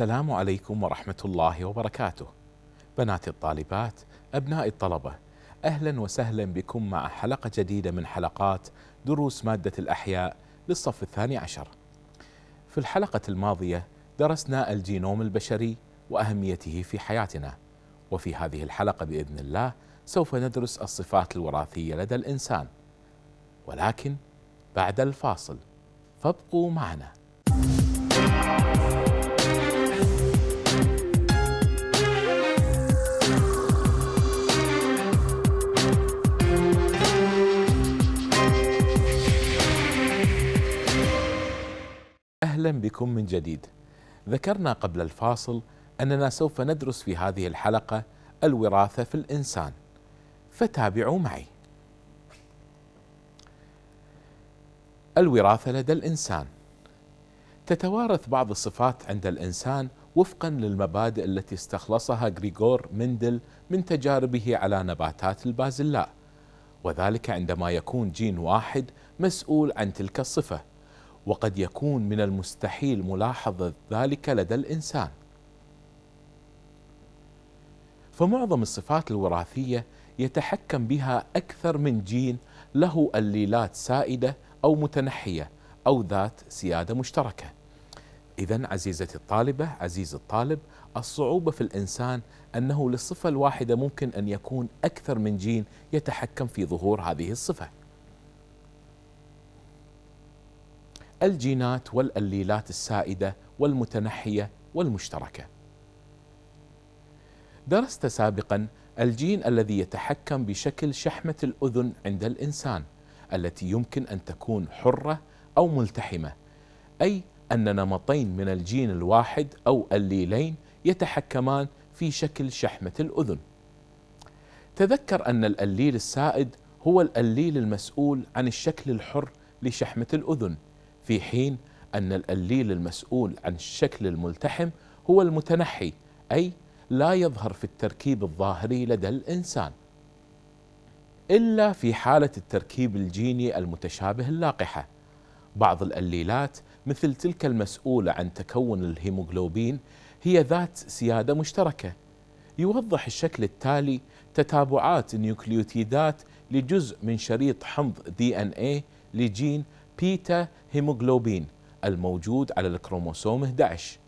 السلام عليكم ورحمة الله وبركاته. بنات الطالبات، أبناء الطلبة، أهلا وسهلا بكم مع حلقة جديدة من حلقات دروس مادة الأحياء للصف الثاني عشر. في الحلقة الماضية درسنا الجينوم البشري وأهميته في حياتنا، وفي هذه الحلقة بإذن الله سوف ندرس الصفات الوراثية لدى الإنسان. ولكن بعد الفاصل، فابقوا معنا. اهلا بكم من جديد. ذكرنا قبل الفاصل اننا سوف ندرس في هذه الحلقه الوراثه في الانسان. فتابعوا معي. الوراثه لدى الانسان تتوارث بعض الصفات عند الانسان وفقا للمبادئ التي استخلصها غريغور مندل من تجاربه على نباتات البازلاء وذلك عندما يكون جين واحد مسؤول عن تلك الصفه وقد يكون من المستحيل ملاحظة ذلك لدى الإنسان فمعظم الصفات الوراثية يتحكم بها أكثر من جين له الليلات سائدة أو متنحية أو ذات سيادة مشتركة إذا عزيزتي الطالبة عزيز الطالب الصعوبة في الإنسان أنه للصفة الواحدة ممكن أن يكون أكثر من جين يتحكم في ظهور هذه الصفة الجينات والأليلات السائدة والمتنحية والمشتركة. درست سابقا الجين الذي يتحكم بشكل شحمة الأذن عند الإنسان التي يمكن أن تكون حرة أو ملتحمة، أي أن نمطين من الجين الواحد أو الليلين يتحكمان في شكل شحمة الأذن. تذكر أن الأليل السائد هو الأليل المسؤول عن الشكل الحر لشحمة الأذن في حين أن الأليل المسؤول عن الشكل الملتحم هو المتنحي أي لا يظهر في التركيب الظاهري لدى الإنسان إلا في حالة التركيب الجيني المتشابه اللاقحة بعض الأليلات مثل تلك المسؤولة عن تكون الهيموغلوبين هي ذات سيادة مشتركة يوضح الشكل التالي تتابعات النيوكليوتيدات لجزء من شريط حمض دي ان ايه لجين بيتا هيموغلوبين الموجود على الكروموسوم 11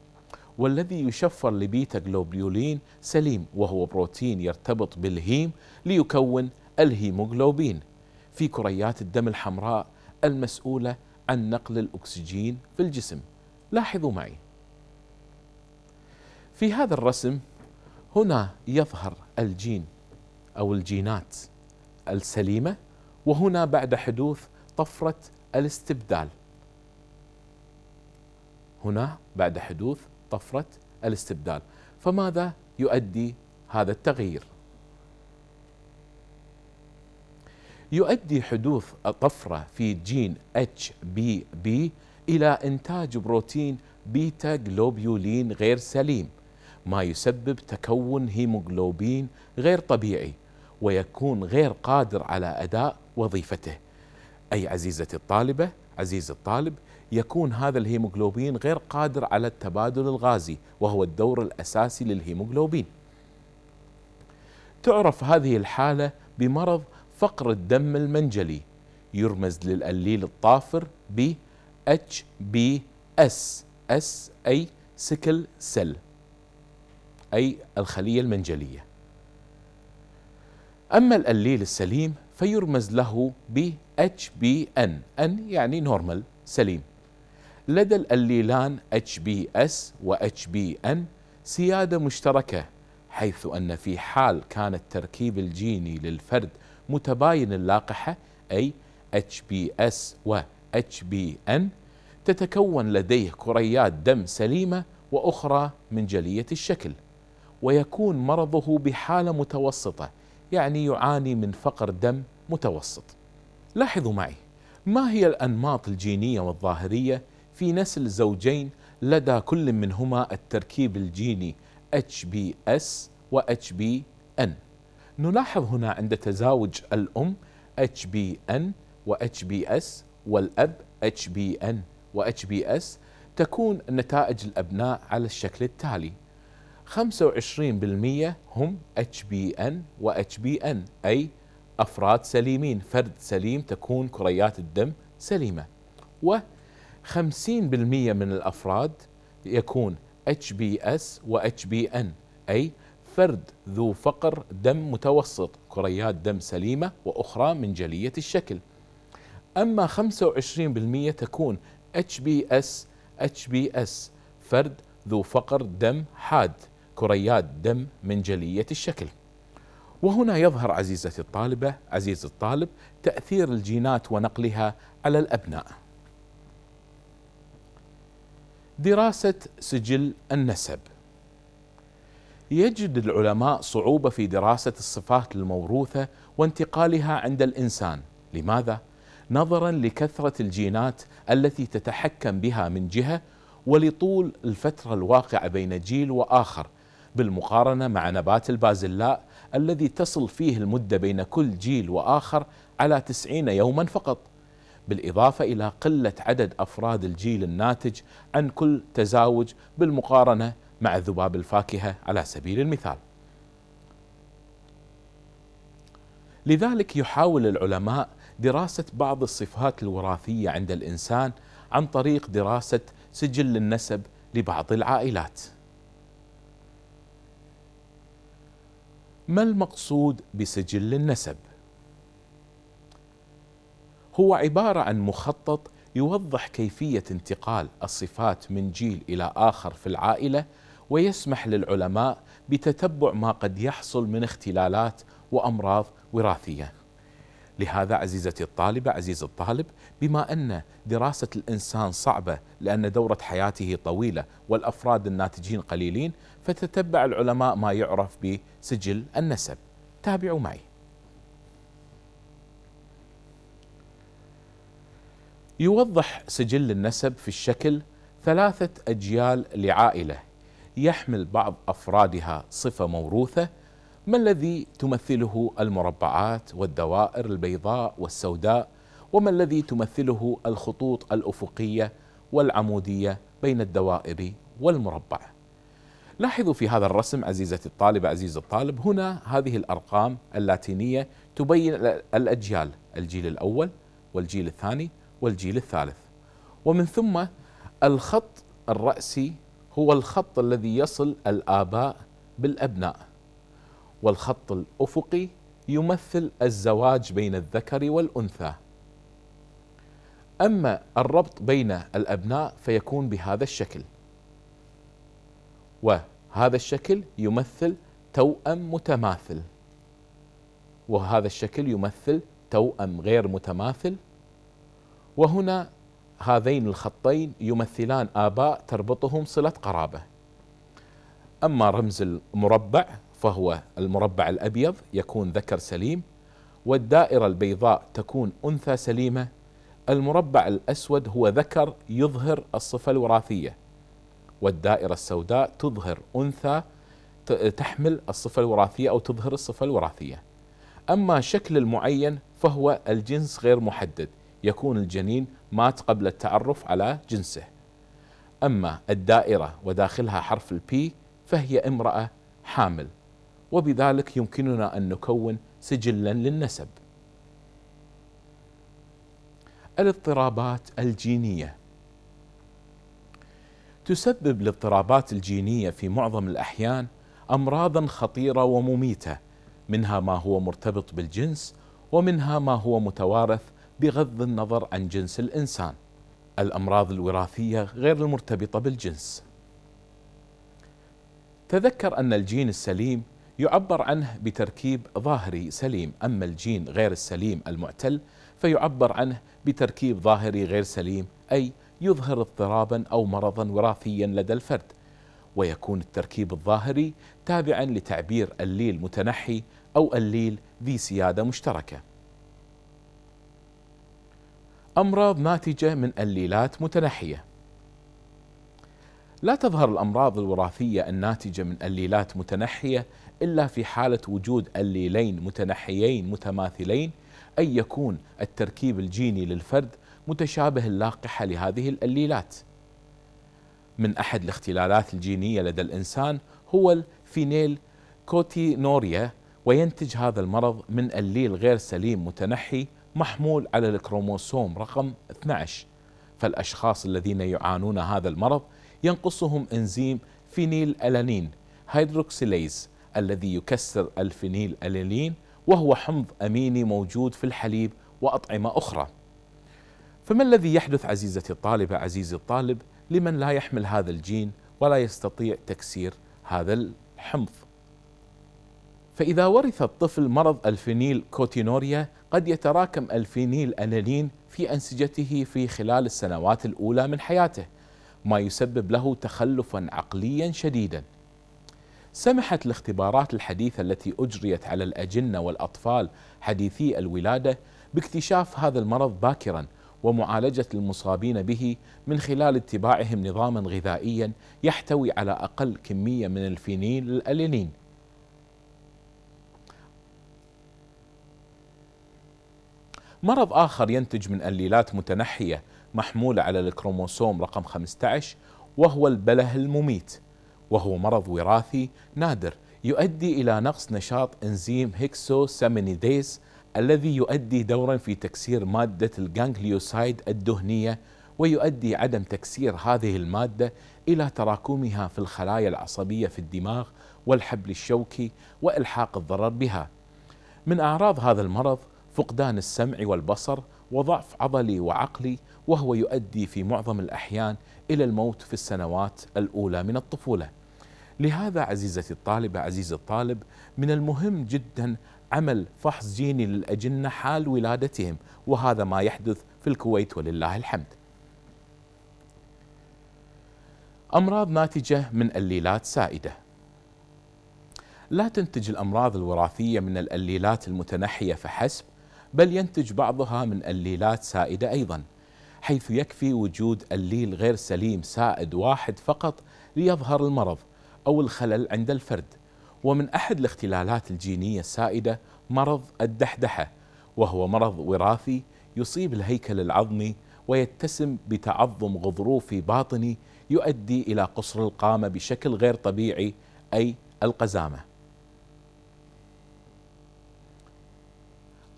والذي يشفر لبيتا جلوبيولين سليم وهو بروتين يرتبط بالهيم ليكون الهيموغلوبين في كريات الدم الحمراء المسؤولة عن نقل الأكسجين في الجسم لاحظوا معي في هذا الرسم هنا يظهر الجين أو الجينات السليمة وهنا بعد حدوث طفرة الاستبدال هنا بعد حدوث طفرة الاستبدال فماذا يؤدي هذا التغيير يؤدي حدوث طفرة في جين اتش بي بي إلى إنتاج بروتين بيتا جلوبيولين غير سليم ما يسبب تكون هيموغلوبين غير طبيعي ويكون غير قادر على أداء وظيفته أي عزيزة الطالبة عزيز الطالب يكون هذا الهيموغلوبين غير قادر على التبادل الغازي وهو الدور الأساسي للهيموغلوبين تعرف هذه الحالة بمرض فقر الدم المنجلي يرمز للأليل الطافر ب HBS S أي سكل سل أي الخلية المنجلية أما الأليل السليم فيرمز له ب اتش بي ان ان يعني نورمال سليم لدى الليلان اتش بي اس واتش بي ان سياده مشتركه حيث ان في حال كان التركيب الجيني للفرد متباين اللاقحه اي اتش بي اس و اتش بي ان تتكون لديه كريات دم سليمه واخرى من جليه الشكل ويكون مرضه بحاله متوسطه يعني يعاني من فقر دم متوسط لاحظوا معي ما هي الأنماط الجينية والظاهرية في نسل زوجين لدى كل منهما التركيب الجيني HBS و HBN نلاحظ هنا عند تزاوج الأم HBN و HBS والأب HBN و HBS تكون نتائج الأبناء على الشكل التالي 25% هم HBN و HBN أي أفراد سليمين فرد سليم تكون كريات الدم سليمة و50% من الأفراد يكون HBS و HBN أي فرد ذو فقر دم متوسط كريات دم سليمة وأخرى من جلية الشكل أما 25% تكون HBS HBS فرد ذو فقر دم حاد كريات دم من جلية الشكل وهنا يظهر عزيزة الطالبة عزيز الطالب تأثير الجينات ونقلها على الأبناء دراسة سجل النسب يجد العلماء صعوبة في دراسة الصفات الموروثة وانتقالها عند الإنسان لماذا؟ نظرا لكثرة الجينات التي تتحكم بها من جهة ولطول الفترة الواقعة بين جيل وآخر بالمقارنة مع نبات البازلاء الذي تصل فيه المدة بين كل جيل وآخر على تسعين يوما فقط بالإضافة إلى قلة عدد أفراد الجيل الناتج عن كل تزاوج بالمقارنة مع ذباب الفاكهة على سبيل المثال لذلك يحاول العلماء دراسة بعض الصفات الوراثية عند الإنسان عن طريق دراسة سجل النسب لبعض العائلات ما المقصود بسجل النسب هو عباره عن مخطط يوضح كيفيه انتقال الصفات من جيل الى اخر في العائله ويسمح للعلماء بتتبع ما قد يحصل من اختلالات وامراض وراثيه لهذا عزيزتي الطالبة عزيز الطالب بما أن دراسة الإنسان صعبة لأن دورة حياته طويلة والأفراد الناتجين قليلين فتتبع العلماء ما يعرف بسجل النسب تابعوا معي يوضح سجل النسب في الشكل ثلاثة أجيال لعائلة يحمل بعض أفرادها صفة موروثة ما الذي تمثله المربعات والدوائر البيضاء والسوداء وما الذي تمثله الخطوط الأفقية والعمودية بين الدوائر والمربع لاحظوا في هذا الرسم عزيزة الطالبة عزيز الطالب هنا هذه الأرقام اللاتينية تبين الأجيال الجيل الأول والجيل الثاني والجيل الثالث ومن ثم الخط الرأسي هو الخط الذي يصل الآباء بالأبناء والخط الأفقي يمثل الزواج بين الذكر والأنثى أما الربط بين الأبناء فيكون بهذا الشكل وهذا الشكل يمثل توأم متماثل وهذا الشكل يمثل توأم غير متماثل وهنا هذين الخطين يمثلان آباء تربطهم صلة قرابة أما رمز المربع فهو المربع الأبيض يكون ذكر سليم والدائرة البيضاء تكون أنثى سليمة المربع الأسود هو ذكر يظهر الصفة الوراثية والدائرة السوداء تظهر أنثى تحمل الصفة الوراثية أو تظهر الصفة الوراثية أما الشكل المعين فهو الجنس غير محدد يكون الجنين مات قبل التعرف على جنسه أما الدائرة وداخلها حرف البي فهي امرأة حامل وبذلك يمكننا أن نكون سجلا للنسب الاضطرابات الجينيه تسبب الاضطرابات الجينية في معظم الأحيان أمراضا خطيرة ومميتة منها ما هو مرتبط بالجنس ومنها ما هو متوارث بغض النظر عن جنس الإنسان الأمراض الوراثية غير المرتبطة بالجنس تذكر أن الجين السليم يعبر عنه بتركيب ظاهري سليم أما الجين غير السليم المعتل فيعبر عنه بتركيب ظاهري غير سليم أي يظهر اضطرابا أو مرضا وراثيا لدى الفرد ويكون التركيب الظاهري تابعا لتعبير الليل متنحي أو الليل ذي سيادة مشتركة أمراض ناتجة من الليلات متنحية لا تظهر الأمراض الوراثية الناتجة من الليلات متنحية إلا في حالة وجود الليلين متنحيين متماثلين أي يكون التركيب الجيني للفرد متشابه اللاقحة لهذه الأليلات من أحد الاختلالات الجينية لدى الإنسان هو الفينيل كوتينوريا وينتج هذا المرض من الليل غير سليم متنحي محمول على الكروموسوم رقم 12 فالأشخاص الذين يعانون هذا المرض ينقصهم إنزيم فينيل ألانين هيدروكسيليز الذي يكسر الفينيل ألانين وهو حمض أميني موجود في الحليب وأطعمة أخرى فما الذي يحدث عزيزتي الطالبة عزيزي الطالب لمن لا يحمل هذا الجين ولا يستطيع تكسير هذا الحمض فإذا ورث الطفل مرض الفينيل كوتينوريا قد يتراكم الفينيل أنالين في أنسجته في خلال السنوات الأولى من حياته ما يسبب له تخلفا عقليا شديدا سمحت الاختبارات الحديثة التي أجريت على الأجنة والأطفال حديثي الولادة باكتشاف هذا المرض باكرا ومعالجه المصابين به من خلال اتباعهم نظاما غذائيا يحتوي على اقل كميه من الفينيل الالينين مرض آخر ينتج من أليلات متنحية محمولة على الكروموسوم رقم 15 وهو البله المميت وهو مرض وراثي نادر يؤدي إلى نقص نشاط إنزيم هيكسوسامينيديز الذي يؤدي دورا في تكسير مادة الجانجليوسايد الدهنية ويؤدي عدم تكسير هذه المادة إلى تراكمها في الخلايا العصبية في الدماغ والحبل الشوكي وإلحاق الضرر بها من أعراض هذا المرض فقدان السمع والبصر وضعف عضلي وعقلي وهو يؤدي في معظم الأحيان إلى الموت في السنوات الأولى من الطفولة لهذا عزيزتي الطالبة عزيزي الطالب من المهم جدا عمل فحص جيني للأجنة حال ولادتهم وهذا ما يحدث في الكويت ولله الحمد أمراض ناتجة من الليلات سائدة لا تنتج الأمراض الوراثية من الأليلات المتنحية فحسب بل ينتج بعضها من الليلات سائدة أيضا حيث يكفي وجود الليل غير سليم سائد واحد فقط ليظهر المرض أو الخلل عند الفرد ومن أحد الاختلالات الجينية السائدة مرض الدحدحة وهو مرض وراثي يصيب الهيكل العظمي ويتسم بتعظم غضروفي باطني يؤدي إلى قصر القامة بشكل غير طبيعي أي القزامة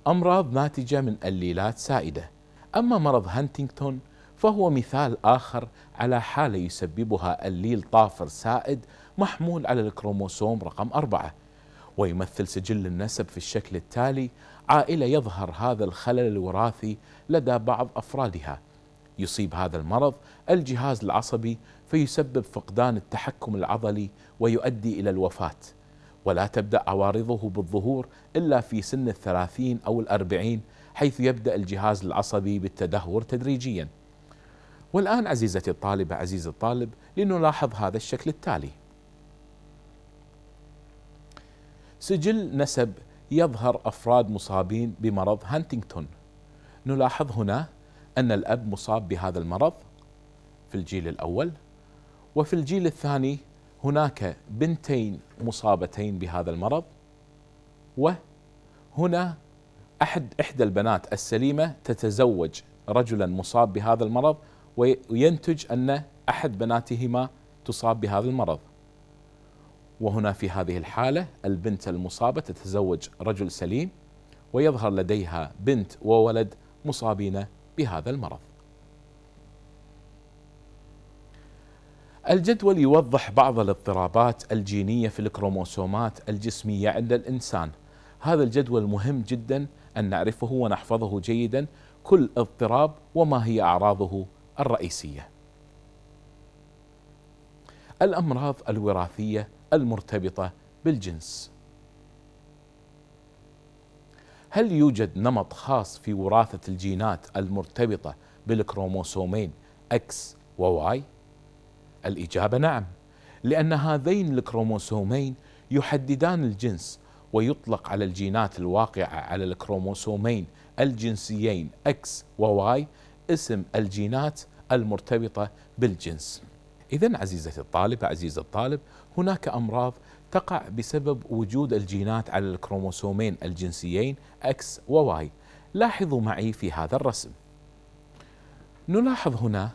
أمراض ناتجة من الليلات سائدة أما مرض هانتنجتون فهو مثال آخر على حالة يسببها الليل طافر سائد محمول على الكروموسوم رقم أربعة ويمثل سجل النسب في الشكل التالي عائلة يظهر هذا الخلل الوراثي لدى بعض أفرادها يصيب هذا المرض الجهاز العصبي فيسبب فقدان التحكم العضلي ويؤدي إلى الوفاة ولا تبدأ عوارضه بالظهور إلا في سن الثلاثين أو الأربعين حيث يبدأ الجهاز العصبي بالتدهور تدريجيا والآن عزيزتي الطالبة عزيزي الطالب لنلاحظ هذا الشكل التالي سجل نسب يظهر أفراد مصابين بمرض هانتينغتون نلاحظ هنا أن الأب مصاب بهذا المرض في الجيل الأول وفي الجيل الثاني هناك بنتين مصابتين بهذا المرض وهنا أحد إحدى البنات السليمة تتزوج رجلا مصاب بهذا المرض وينتج أن أحد بناتهما تصاب بهذا المرض وهنا في هذه الحالة البنت المصابة تتزوج رجل سليم ويظهر لديها بنت وولد مصابين بهذا المرض. الجدول يوضح بعض الاضطرابات الجينية في الكروموسومات الجسمية عند الإنسان. هذا الجدول مهم جدا أن نعرفه ونحفظه جيدا كل اضطراب وما هي أعراضه الرئيسية. الأمراض الوراثية المرتبطة بالجنس هل يوجد نمط خاص في وراثة الجينات المرتبطة بالكروموسومين X و Y؟ الإجابة نعم لأن هذين الكروموسومين يحددان الجنس ويطلق على الجينات الواقعة على الكروموسومين الجنسيين X و Y اسم الجينات المرتبطة بالجنس إذا عزيزة الطالبة عزيز الطالب هناك امراض تقع بسبب وجود الجينات على الكروموسومين الجنسيين اكس وواي لاحظوا معي في هذا الرسم نلاحظ هنا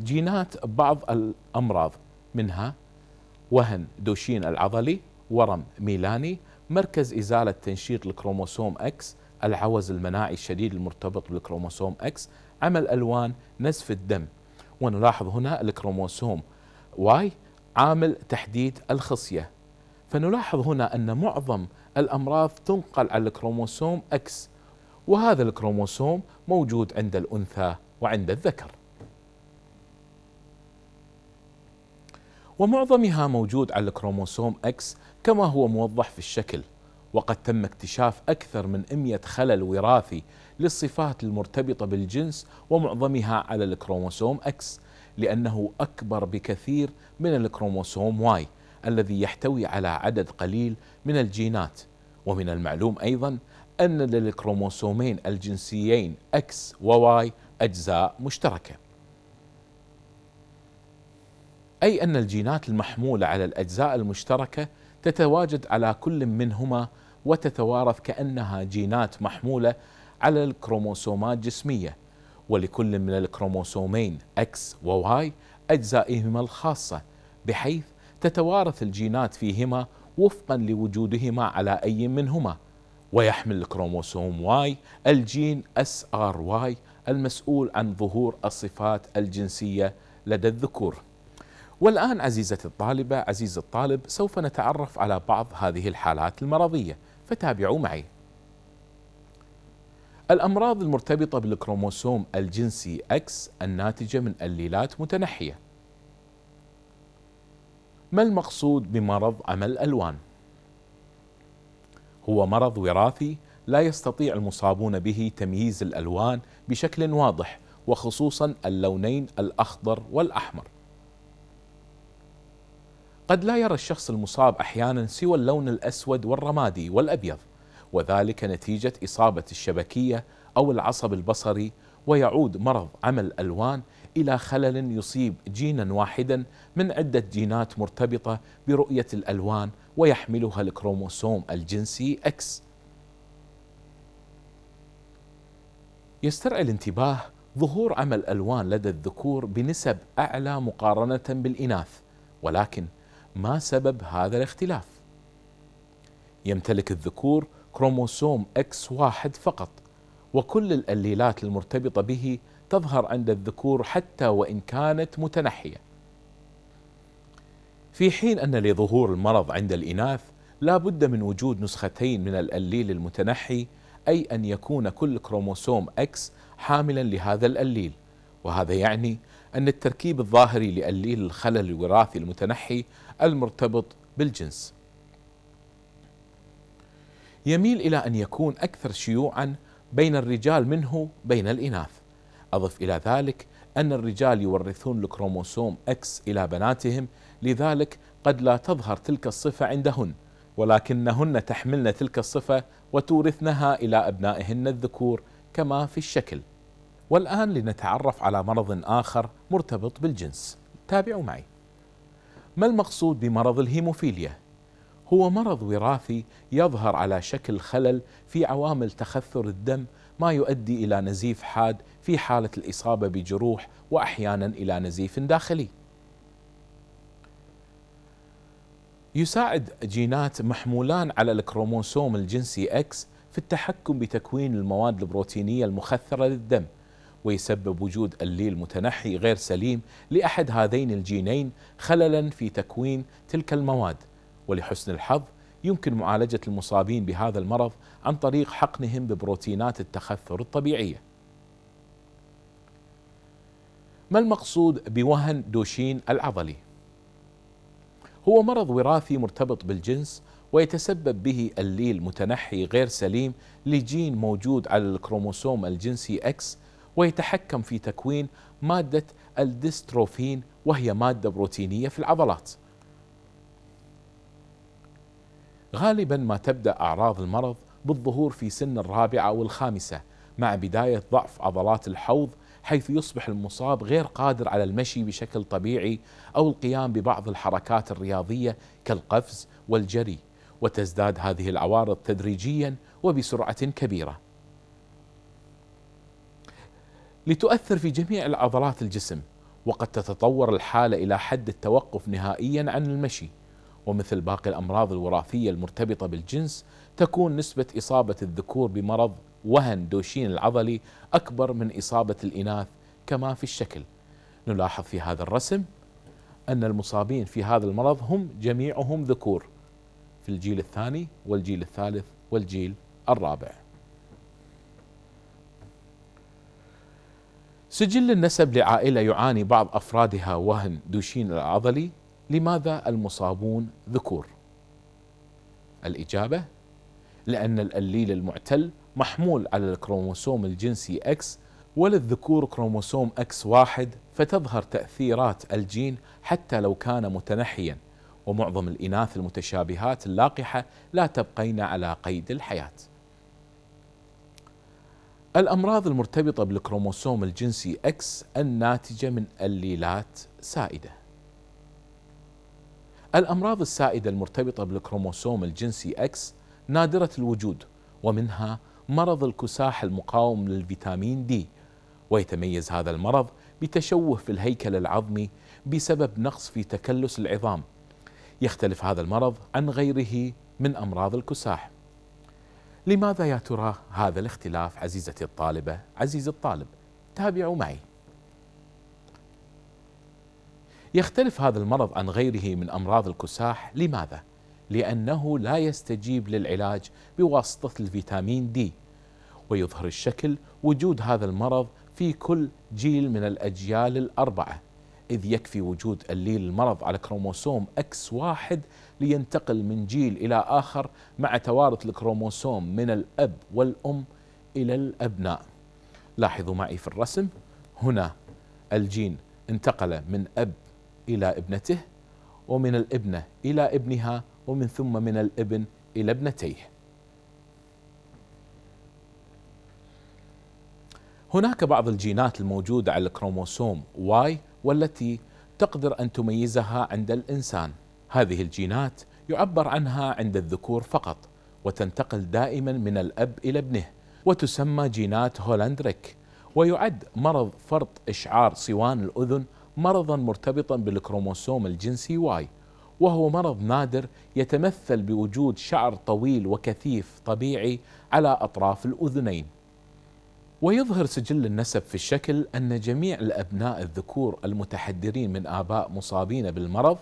جينات بعض الامراض منها وهن دوشين العضلي ورم ميلاني مركز ازاله تنشيط الكروموسوم اكس العوز المناعي الشديد المرتبط بالكروموسوم اكس عمل الوان نزف الدم ونلاحظ هنا الكروموسوم واي عامل تحديد الخصيه فنلاحظ هنا ان معظم الامراض تنقل على الكروموسوم اكس وهذا الكروموسوم موجود عند الانثى وعند الذكر ومعظمها موجود على الكروموسوم اكس كما هو موضح في الشكل وقد تم اكتشاف أكثر من 100 خلل وراثي للصفات المرتبطة بالجنس ومعظمها على الكروموسوم X لأنه أكبر بكثير من الكروموسوم واي الذي يحتوي على عدد قليل من الجينات ومن المعلوم أيضا أن للكروموسومين الجنسيين X و Y أجزاء مشتركة أي أن الجينات المحمولة على الأجزاء المشتركة تتواجد على كل منهما وتتوارث كأنها جينات محمولة على الكروموسومات جسمية ولكل من الكروموسومين X و Y أجزائهما الخاصة بحيث تتوارث الجينات فيهما وفقا لوجودهما على أي منهما ويحمل الكروموسوم واي الجين اس ار واي المسؤول عن ظهور الصفات الجنسيه لدى الذكور. والان عزيزه الطالبه عزيز الطالب سوف نتعرف على بعض هذه الحالات المرضيه فتابعوا معي. الأمراض المرتبطة بالكروموسوم الجنسي X الناتجة من الليلات متنحية ما المقصود بمرض عمى الألوان؟ هو مرض وراثي لا يستطيع المصابون به تمييز الألوان بشكل واضح وخصوصا اللونين الأخضر والأحمر قد لا يرى الشخص المصاب أحيانا سوى اللون الأسود والرمادي والأبيض وذلك نتيجة إصابة الشبكية أو العصب البصري ويعود مرض عمل الألوان إلى خلل يصيب جينا واحدا من عدة جينات مرتبطة برؤية الألوان ويحملها الكروموسوم الجنسي X يسترعي الانتباه ظهور عمل الألوان لدى الذكور بنسب أعلى مقارنة بالإناث ولكن ما سبب هذا الاختلاف؟ يمتلك الذكور كروموسوم اكس واحد فقط وكل الاليلات المرتبطه به تظهر عند الذكور حتى وان كانت متنحيه. في حين ان لظهور المرض عند الاناث لا بد من وجود نسختين من الاليل المتنحي اي ان يكون كل كروموسوم اكس حاملا لهذا الاليل وهذا يعني ان التركيب الظاهري لاليل الخلل الوراثي المتنحي المرتبط بالجنس يميل إلى أن يكون أكثر شيوعا بين الرجال منه بين الإناث أضف إلى ذلك أن الرجال يورثون الكروموسوم X إلى بناتهم لذلك قد لا تظهر تلك الصفة عندهن ولكنهن تحملن تلك الصفة وتورثنها إلى أبنائهن الذكور كما في الشكل والآن لنتعرف على مرض آخر مرتبط بالجنس تابعوا معي ما المقصود بمرض الهيموفيليا هو مرض وراثي يظهر على شكل خلل في عوامل تخثر الدم ما يؤدي الى نزيف حاد في حاله الاصابه بجروح واحيانا الى نزيف داخلي. يساعد جينات محمولان على الكروموسوم الجنسي X في التحكم بتكوين المواد البروتينيه المخثره للدم ويسبب وجود الليل متنحي غير سليم لاحد هذين الجينين خللا في تكوين تلك المواد ولحسن الحظ يمكن معالجة المصابين بهذا المرض عن طريق حقنهم ببروتينات التخثر الطبيعية. ما المقصود بوهن دوشين العضلي؟ هو مرض وراثي مرتبط بالجنس ويتسبب به الليل متنحي غير سليم لجين موجود على الكروموسوم الجنسي X ويتحكم في تكوين مادة الديستروفين وهي مادة بروتينية في العضلات غالبا ما تبدأ أعراض المرض بالظهور في سن الرابعة والخامسة مع بداية ضعف عضلات الحوض حيث يصبح المصاب غير قادر على المشي بشكل طبيعي أو القيام ببعض الحركات الرياضية كالقفز والجري وتزداد هذه العوارض تدريجيا وبسرعة كبيرة لتؤثر في جميع العضلات الجسم وقد تتطور الحالة إلى حد التوقف نهائيا عن المشي ومثل باقي الأمراض الوراثية المرتبطة بالجنس تكون نسبة إصابة الذكور بمرض وهن دوشين العضلي أكبر من إصابة الإناث كما في الشكل نلاحظ في هذا الرسم أن المصابين في هذا المرض هم جميعهم ذكور في الجيل الثاني والجيل الثالث والجيل الرابع سجل النسب لعائلة يعاني بعض أفرادها وهن دوشين العضلي لماذا المصابون ذكور الإجابة لأن الأليل المعتل محمول على الكروموسوم الجنسي X وللذكور كروموسوم X واحد فتظهر تأثيرات الجين حتى لو كان متنحيا ومعظم الإناث المتشابهات اللاقحة لا تبقين على قيد الحياة الأمراض المرتبطة بالكروموسوم الجنسي X الناتجة من الليلات سائدة الأمراض السائدة المرتبطة بالكروموسوم الجنسي X نادرة الوجود ومنها مرض الكساح المقاوم للفيتامين دي ويتميز هذا المرض بتشوه في الهيكل العظمي بسبب نقص في تكلس العظام يختلف هذا المرض عن غيره من أمراض الكساح لماذا يا ترى هذا الاختلاف عزيزتي الطالبة عزيزي الطالب تابعوا معي يختلف هذا المرض عن غيره من امراض الكساح لماذا؟ لانه لا يستجيب للعلاج بواسطه الفيتامين دي ويظهر الشكل وجود هذا المرض في كل جيل من الاجيال الاربعه إذ يكفي وجود الليل المرض على كروموسوم اكس واحد لينتقل من جيل إلى آخر مع توارث الكروموسوم من الأب والأم إلى الأبناء لاحظوا معي في الرسم هنا الجين انتقل من أب إلى ابنته ومن الابنة إلى ابنها ومن ثم من الابن إلى ابنتيه هناك بعض الجينات الموجودة على الكروموسوم واي والتي تقدر أن تميزها عند الإنسان هذه الجينات يعبر عنها عند الذكور فقط وتنتقل دائما من الأب إلى ابنه وتسمى جينات هولندريك ويعد مرض فرط إشعار صوان الأذن مرضا مرتبطا بالكروموسوم الجنسي واي وهو مرض نادر يتمثل بوجود شعر طويل وكثيف طبيعي على اطراف الاذنين ويظهر سجل النسب في الشكل ان جميع الابناء الذكور المتحدرين من اباء مصابين بالمرض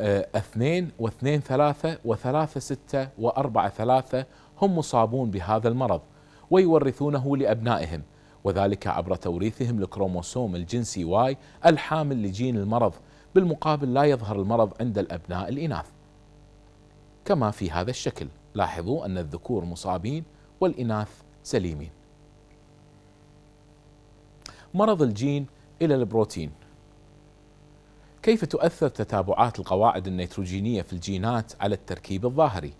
آه، اثنين واثنين ثلاثة وثلاثة ستة وأربعة ثلاثة هم مصابون بهذا المرض ويورثونه لأبنائهم وذلك عبر توريثهم لكروموسوم الجنسي واي الحامل لجين المرض بالمقابل لا يظهر المرض عند الأبناء الإناث كما في هذا الشكل لاحظوا أن الذكور مصابين والإناث سليمين مرض الجين إلى البروتين كيف تؤثر تتابعات القواعد النيتروجينية في الجينات على التركيب الظاهري؟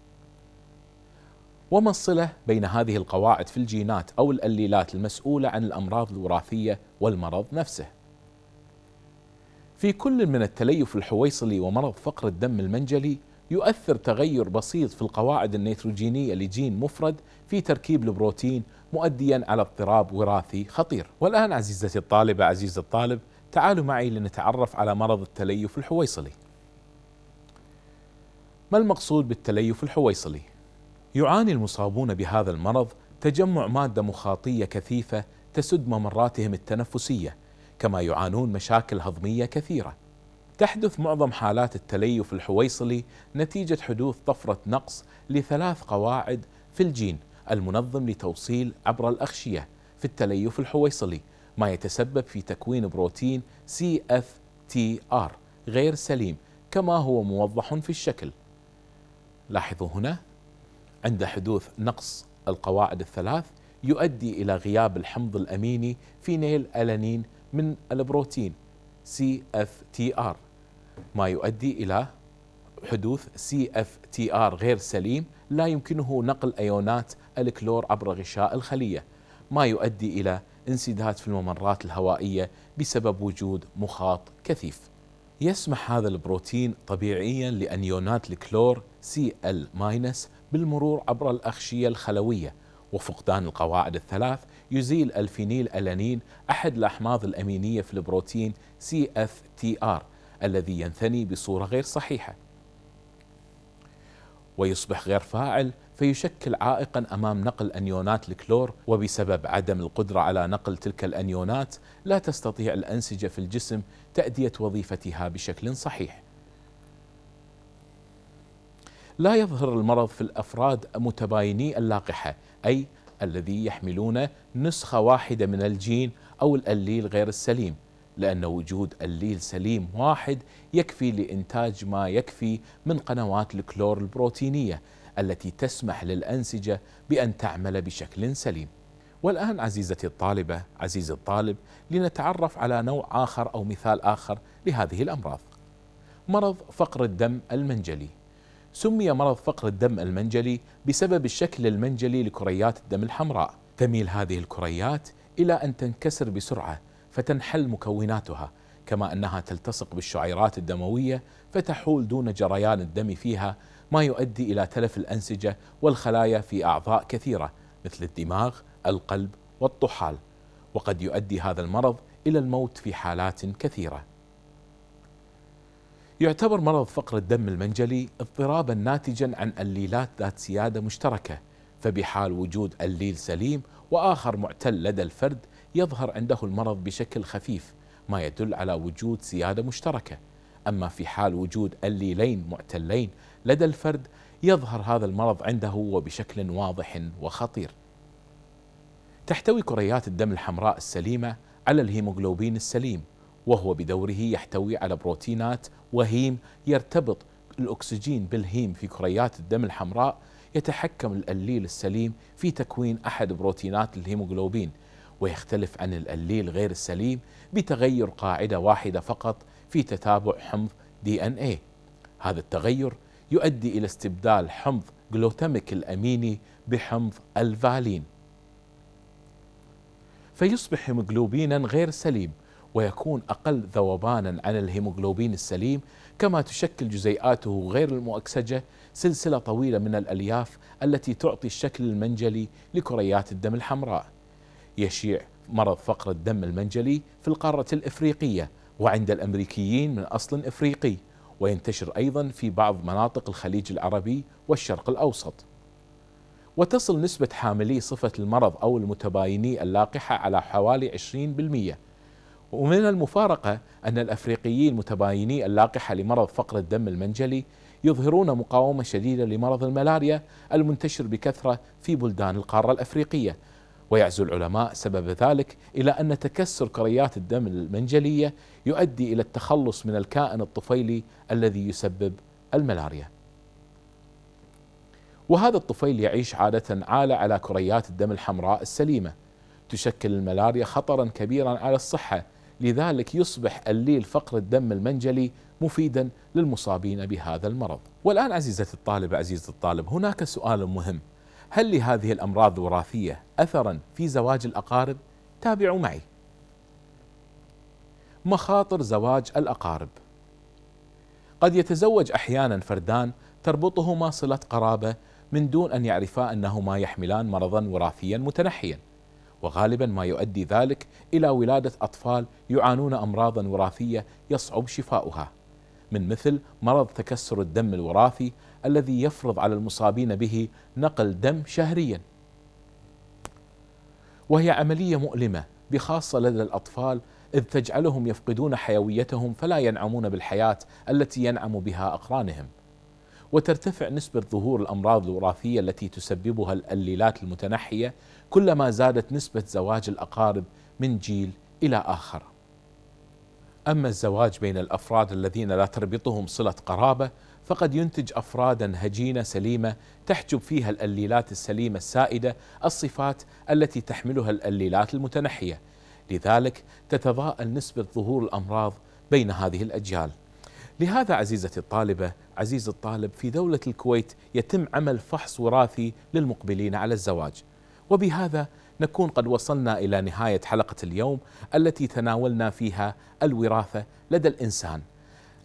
وما الصلة بين هذه القواعد في الجينات أو الأليلات المسؤولة عن الأمراض الوراثية والمرض نفسه في كل من التليف الحويصلي ومرض فقر الدم المنجلي يؤثر تغير بسيط في القواعد النيتروجينية لجين مفرد في تركيب البروتين مؤديا على اضطراب وراثي خطير والآن عزيزتي الطالبة عزيز الطالب تعالوا معي لنتعرف على مرض التليف الحويصلي ما المقصود بالتليف الحويصلي؟ يعاني المصابون بهذا المرض تجمع مادة مخاطية كثيفة تسد ممراتهم التنفسية كما يعانون مشاكل هضمية كثيرة تحدث معظم حالات التليف الحويصلي نتيجة حدوث طفرة نقص لثلاث قواعد في الجين المنظم لتوصيل عبر الأغشية في التليف الحويصلي ما يتسبب في تكوين بروتين CFTR غير سليم كما هو موضح في الشكل لاحظوا هنا عند حدوث نقص القواعد الثلاث يؤدي إلى غياب الحمض الأميني في نيل ألانين من البروتين CFTR ما يؤدي إلى حدوث CFTR غير سليم لا يمكنه نقل أيونات الكلور عبر غشاء الخلية ما يؤدي إلى انسداد في الممرات الهوائية بسبب وجود مخاط كثيف يسمح هذا البروتين طبيعيا لأنيونات الكلور Cl- بالمرور عبر الأغشية الخلوية وفقدان القواعد الثلاث يزيل الفينيل ألانين أحد الأحماض الأمينية في البروتين CFTR الذي ينثني بصورة غير صحيحة ويصبح غير فاعل فيشكل عائقا امام نقل انيونات الكلور وبسبب عدم القدره على نقل تلك الانيونات لا تستطيع الانسجه في الجسم تاديه وظيفتها بشكل صحيح لا يظهر المرض في الافراد متبايني اللاقحه اي الذي يحملون نسخه واحده من الجين او الاليل غير السليم لان وجود الليل سليم واحد يكفي لانتاج ما يكفي من قنوات الكلور البروتينيه التي تسمح للانسجه بان تعمل بشكل سليم. والان عزيزتي الطالبه، عزيزي الطالب، لنتعرف على نوع اخر او مثال اخر لهذه الامراض. مرض فقر الدم المنجلي سمي مرض فقر الدم المنجلي بسبب الشكل المنجلي لكريات الدم الحمراء تميل هذه الكريات إلى أن تنكسر بسرعة فتنحل مكوناتها كما أنها تلتصق بالشعيرات الدموية فتحول دون جريان الدم فيها ما يؤدي إلى تلف الأنسجة والخلايا في أعضاء كثيرة مثل الدماغ، القلب والطحال وقد يؤدي هذا المرض إلى الموت في حالات كثيرة يعتبر مرض فقر الدم المنجلي اضطرابا ناتجا عن الليلات ذات سياده مشتركه فبحال وجود الليل سليم واخر معتل لدى الفرد يظهر عنده المرض بشكل خفيف ما يدل على وجود سياده مشتركه اما في حال وجود الليلين معتلين لدى الفرد يظهر هذا المرض عنده وبشكل واضح وخطير تحتوي كريات الدم الحمراء السليمه على الهيموغلوبين السليم وهو بدوره يحتوي على بروتينات وهيم يرتبط الأكسجين بالهيم في كريات الدم الحمراء يتحكم الأليل السليم في تكوين أحد بروتينات الهيموغلوبين ويختلف عن الأليل غير السليم بتغير قاعدة واحدة فقط في تتابع حمض دي ان اي هذا التغير يؤدي إلى استبدال حمض جلوتاميك الأميني بحمض الفالين فيصبح هيموغلوبينا غير سليم ويكون أقل ذوبانا عن الهيموغلوبين السليم كما تشكل جزيئاته غير المؤكسجة سلسلة طويلة من الألياف التي تعطي الشكل المنجلي لكريات الدم الحمراء يشيع مرض فقر الدم المنجلي في القارة الإفريقية وعند الأمريكيين من أصل إفريقي وينتشر أيضا في بعض مناطق الخليج العربي والشرق الأوسط وتصل نسبة حاملي صفة المرض أو المتبايني اللاقحة على حوالي 20% ومن المفارقة أن الأفريقيين متبايني اللاقحة لمرض فقر الدم المنجلي يظهرون مقاومة شديدة لمرض الملاريا المنتشر بكثرة في بلدان القارة الأفريقية ويعزو العلماء سبب ذلك إلى أن تكسر كريات الدم المنجلية يؤدي إلى التخلص من الكائن الطفيلي الذي يسبب الملاريا وهذا الطفيل يعيش عادة عالة على كريات الدم الحمراء السليمة تشكل الملاريا خطرا كبيرا على الصحة لذلك يصبح الليل فقر الدم المنجلي مفيدا للمصابين بهذا المرض والآن عزيزة الطالب عزيزة الطالب هناك سؤال مهم هل لهذه الأمراض الوراثية أثرا في زواج الأقارب؟ تابعوا معي مخاطر زواج الأقارب قد يتزوج أحيانا فردان تربطهما صلة قرابة من دون أن يعرفا أنهما يحملان مرضا وراثيا متنحيا وغالبا ما يؤدي ذلك الى ولاده اطفال يعانون امراضا وراثيه يصعب شفاؤها من مثل مرض تكسر الدم الوراثي الذي يفرض على المصابين به نقل دم شهريا وهي عمليه مؤلمه بخاصه لدى الاطفال اذ تجعلهم يفقدون حيويتهم فلا ينعمون بالحياه التي ينعم بها اقرانهم وترتفع نسبه ظهور الامراض الوراثيه التي تسببها الاليلات المتنحيه كلما زادت نسبة زواج الأقارب من جيل إلى آخر أما الزواج بين الأفراد الذين لا تربطهم صلة قرابة فقد ينتج أفرادا هجينة سليمة تحجب فيها الأليلات السليمة السائدة الصفات التي تحملها الأليلات المتنحية لذلك تتضاءل نسبة ظهور الأمراض بين هذه الأجيال لهذا عزيزة الطالبة عزيز الطالب في دولة الكويت يتم عمل فحص وراثي للمقبلين على الزواج وبهذا نكون قد وصلنا الى نهايه حلقه اليوم التي تناولنا فيها الوراثه لدى الانسان.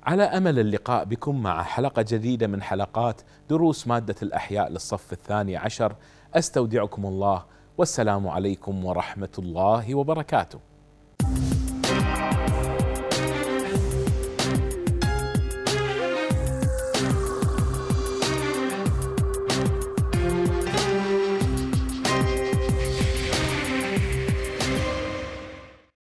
على امل اللقاء بكم مع حلقه جديده من حلقات دروس ماده الاحياء للصف الثاني عشر استودعكم الله والسلام عليكم ورحمه الله وبركاته.